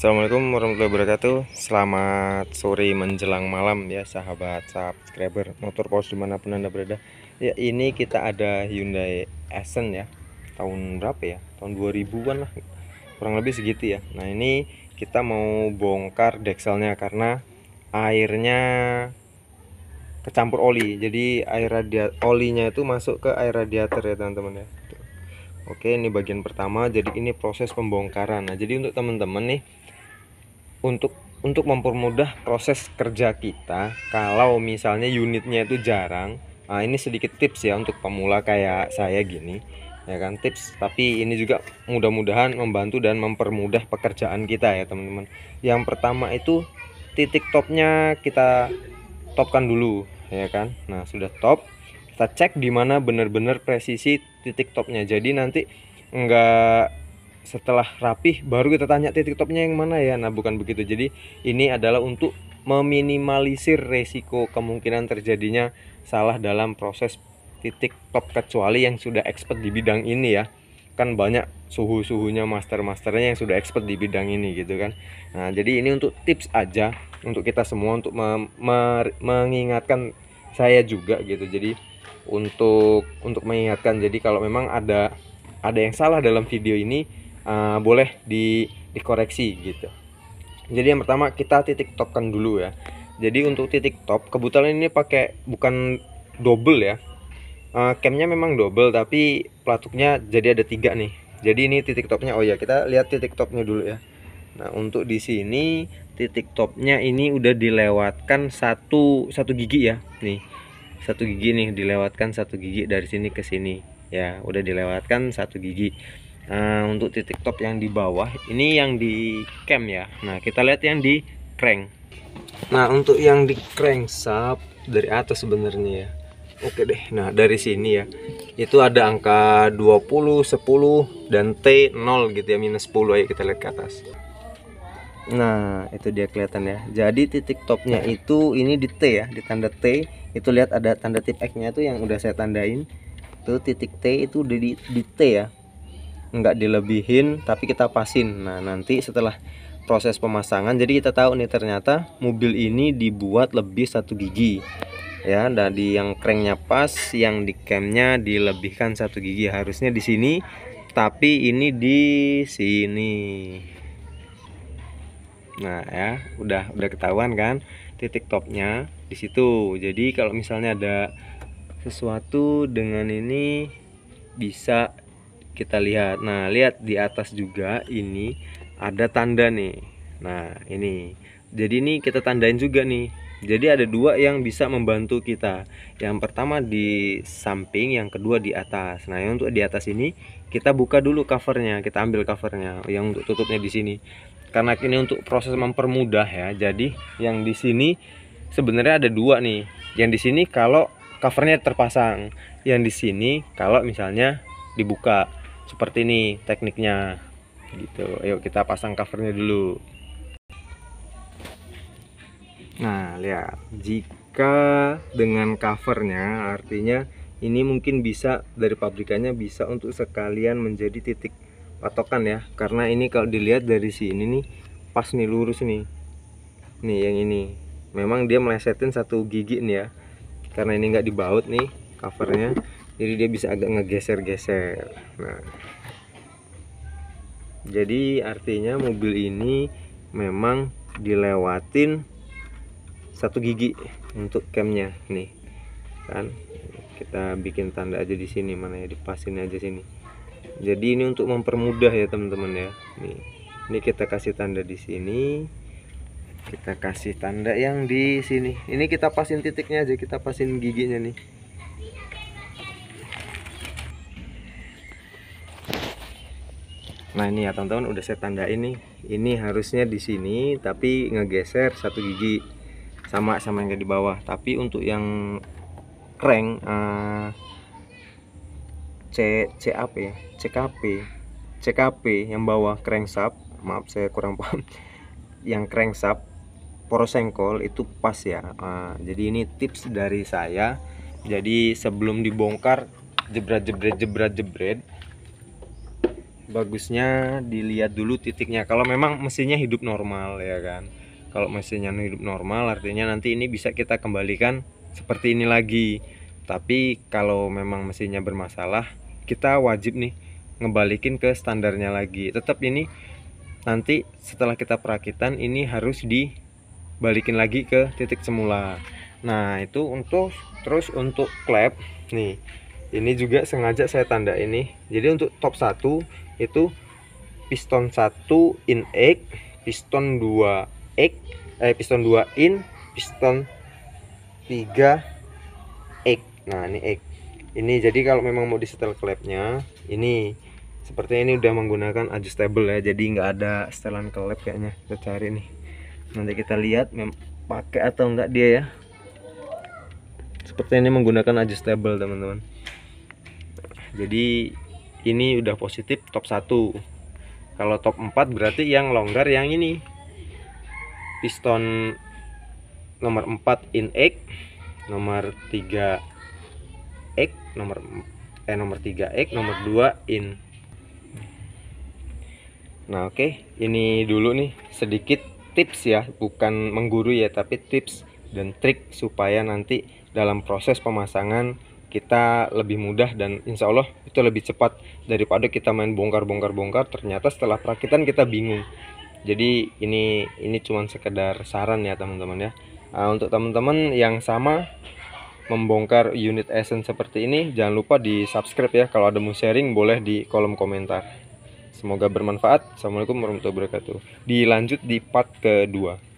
Assalamualaikum warahmatullahi wabarakatuh Selamat sore menjelang malam ya sahabat subscriber motor pos dimanapun anda berada Ya ini kita ada Hyundai Accent ya Tahun berapa ya? Tahun 2000an lah Kurang lebih segitu ya Nah ini kita mau bongkar dekselnya karena airnya kecampur oli Jadi air radiat olinya itu masuk ke air radiator ya teman-teman ya Oke, ini bagian pertama. Jadi ini proses pembongkaran. Nah, jadi untuk teman-teman nih untuk untuk mempermudah proses kerja kita kalau misalnya unitnya itu jarang nah ini sedikit tips ya untuk pemula kayak saya gini ya kan tips tapi ini juga mudah-mudahan membantu dan mempermudah pekerjaan kita ya teman-teman yang pertama itu titik topnya kita topkan dulu ya kan nah sudah top kita cek di mana benar-benar presisi titik topnya jadi nanti enggak setelah rapih baru kita tanya titik topnya yang mana ya nah bukan begitu jadi ini adalah untuk meminimalisir resiko kemungkinan terjadinya salah dalam proses titik top kecuali yang sudah expert di bidang ini ya kan banyak suhu-suhunya master-masternya yang sudah expert di bidang ini gitu kan nah jadi ini untuk tips aja untuk kita semua untuk mengingatkan saya juga gitu jadi untuk untuk mengingatkan jadi kalau memang ada ada yang salah dalam video ini Eh, boleh di dikoreksi gitu jadi yang pertama kita titik topkan dulu ya jadi untuk titik top kebetulan ini pakai bukan double ya uh, eh, camnya memang double tapi pelatuknya jadi ada tiga nih jadi ini titik topnya oh ya kita lihat titik topnya dulu ya Nah untuk di sini titik topnya ini udah dilewatkan satu satu gigi ya nih satu gigi nih dilewatkan satu gigi dari sini ke sini ya udah dilewatkan satu gigi Nah, untuk titik top yang di bawah ini yang di cam ya. Nah, kita lihat yang di crank. Nah, untuk yang di crank, sub dari atas sebenarnya ya. Oke deh. Nah, dari sini ya. Itu ada angka 20, 10 dan T 0 gitu ya minus 10 ayo kita lihat ke atas. Nah, itu dia kelihatan ya. Jadi titik topnya nah. itu ini di T ya, di tanda T. Itu lihat ada tanda tip X-nya tuh yang udah saya tandain. Itu titik T itu di di T ya nggak dilebihin tapi kita pasin nah nanti setelah proses pemasangan jadi kita tahu nih ternyata mobil ini dibuat lebih satu gigi ya dari yang cranknya pas yang di camnya dilebihkan satu gigi harusnya di sini tapi ini di sini nah ya udah udah ketahuan kan titik topnya di situ jadi kalau misalnya ada sesuatu dengan ini bisa kita lihat nah lihat di atas juga ini ada tanda nih nah ini jadi ini kita tandain juga nih jadi ada dua yang bisa membantu kita yang pertama di samping yang kedua di atas nah yang untuk di atas ini kita buka dulu covernya kita ambil covernya yang untuk tutupnya di sini karena ini untuk proses mempermudah ya jadi yang di sini sebenarnya ada dua nih yang di sini kalau covernya terpasang yang di sini kalau misalnya dibuka seperti ini tekniknya gitu ayo kita pasang covernya dulu nah lihat jika dengan covernya artinya ini mungkin bisa dari pabrikannya bisa untuk sekalian menjadi titik patokan ya karena ini kalau dilihat dari sini nih pas nih lurus nih nih yang ini memang dia melesetin satu gigi nih ya karena ini nggak dibaut nih covernya jadi dia bisa agak ngegeser-geser nah jadi artinya mobil ini memang dilewatin satu gigi untuk camnya nih kan kita bikin tanda aja di sini mana ya dipasin aja sini jadi ini untuk mempermudah ya teman-teman ya nih ini kita kasih tanda di sini kita kasih tanda yang di sini ini kita pasin titiknya aja kita pasin giginya nih Nah ini ya teman-teman udah saya tanda ini Ini harusnya di sini tapi ngegeser satu gigi sama sama yang di bawah. Tapi untuk yang crank uh, eh, C CAP ya, CKP. CKP yang bawah crankshaft, maaf saya kurang paham. Yang crankshaft poros sengkol itu pas ya. Uh, jadi ini tips dari saya. Jadi sebelum dibongkar jebret jebret jebret jebret bagusnya dilihat dulu titiknya kalau memang mesinnya hidup normal ya kan kalau mesinnya hidup normal artinya nanti ini bisa kita kembalikan seperti ini lagi tapi kalau memang mesinnya bermasalah kita wajib nih ngebalikin ke standarnya lagi tetap ini nanti setelah kita perakitan ini harus dibalikin lagi ke titik semula nah itu untuk terus untuk klep nih ini juga sengaja saya tanda ini jadi untuk top 1 itu piston 1 in X, piston 2 X, eh piston 2 in, piston 3 X. Nah, ini X. Ini jadi kalau memang mau setel klepnya, ini sepertinya ini udah menggunakan adjustable ya. Jadi nggak ada setelan klep kayaknya. Kita cari nih. Nanti kita lihat mem pakai atau enggak dia ya. Seperti ini menggunakan adjustable, teman-teman. Jadi ini udah positif top 1 kalau top 4 berarti yang longgar yang ini piston nomor 4 in X nomor 3 X nomor eh nomor 3 X nomor 2 in nah oke okay. ini dulu nih sedikit tips ya bukan menggurui ya tapi tips dan trik supaya nanti dalam proses pemasangan kita lebih mudah dan insya Allah itu lebih cepat daripada kita main bongkar-bongkar-bongkar ternyata setelah perakitan kita bingung jadi ini ini cuman sekedar saran ya teman-teman ya nah, untuk teman-teman yang sama membongkar unit Essence seperti ini jangan lupa di subscribe ya kalau ada mau sharing boleh di kolom komentar semoga bermanfaat Assalamualaikum warahmatullahi wabarakatuh dilanjut di part kedua